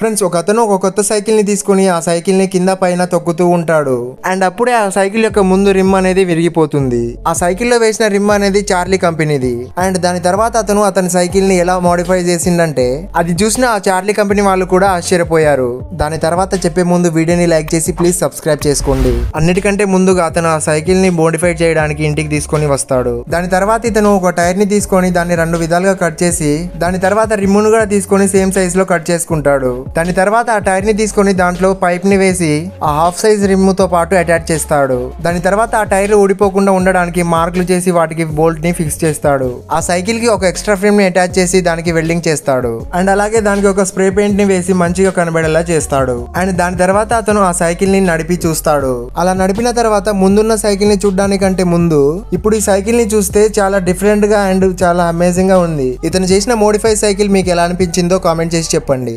friends ఒక అతను ఒక కొత్త సైకిల్ని తీసుకుని ఆ సైకిల్ ని కింద పైన తొక్కుతూ ఉంటాడు అండ్ అప్పుడే ఆ సైకిల్ యొక్క ముందు రిమ్ అనేది విరిగిపోతుంది ఆ సైకిల్లో వేసిన రిమ్ అనేది చార్లీ కంపెనీది అండ్ దాని తర్వాత అతను అతని సైకిల్ని ఎలా మోడిఫై చేసిందంటే అది చూసిన ఆ చార్లీ కంపెనీ వాళ్ళు కూడా ఆశ్చర్యపోయారు దాని తర్వాత చెప్పే ముందు వీడియోని లైక్ చేసి ప్లీజ్ సబ్స్క్రైబ్ చేసుకోండి అన్నిటికంటే ముందుగా అతను ఆ సైకిల్ ని మోడిఫై చేయడానికి ఇంటికి తీసుకొని వస్తాడు దాని తర్వాత ఇతను ఒక టైర్ ని తీసుకొని దాన్ని రెండు విధాలుగా కట్ చేసి దాని తర్వాత రిమ్మును కూడా తీసుకొని సేమ్ సైజ్ లో కట్ చేసుకుంటాడు దాని తర్వాత ఆ టైర్ ని తీసుకుని దాంట్లో పైప్ ని వేసి ఆ హాఫ్ సైజ్ రిమ్ తో పాటు అటాచ్ చేస్తాడు దాని తర్వాత ఆ టైర్లు ఊడిపోకుండా ఉండడానికి మార్కులు చేసి వాటికి బోల్ట్ ని ఫిక్స్ చేస్తాడు ఆ సైకిల్ కి ఒక ఎక్స్ట్రా ఫ్రేమ్ ని అటాచ్ చేసి దానికి వెల్డింగ్ చేస్తాడు అండ్ అలాగే దానికి ఒక స్ప్రే పెయింట్ ని వేసి మంచిగా కనబడేలా చేస్తాడు అండ్ దాని తర్వాత అతను ఆ సైకిల్ ని నడిపి చూస్తాడు అలా నడిపిన తర్వాత ముందున్న సైకిల్ ని చూడడానికంటే ముందు ఇప్పుడు ఈ సైకిల్ ని చూస్తే చాలా డిఫరెంట్ గా అండ్ చాలా అమేజింగ్ గా ఉంది ఇతను చేసిన మోడిఫై సైకిల్ మీకు ఎలా అనిపించిందో కామెంట్ చేసి చెప్పండి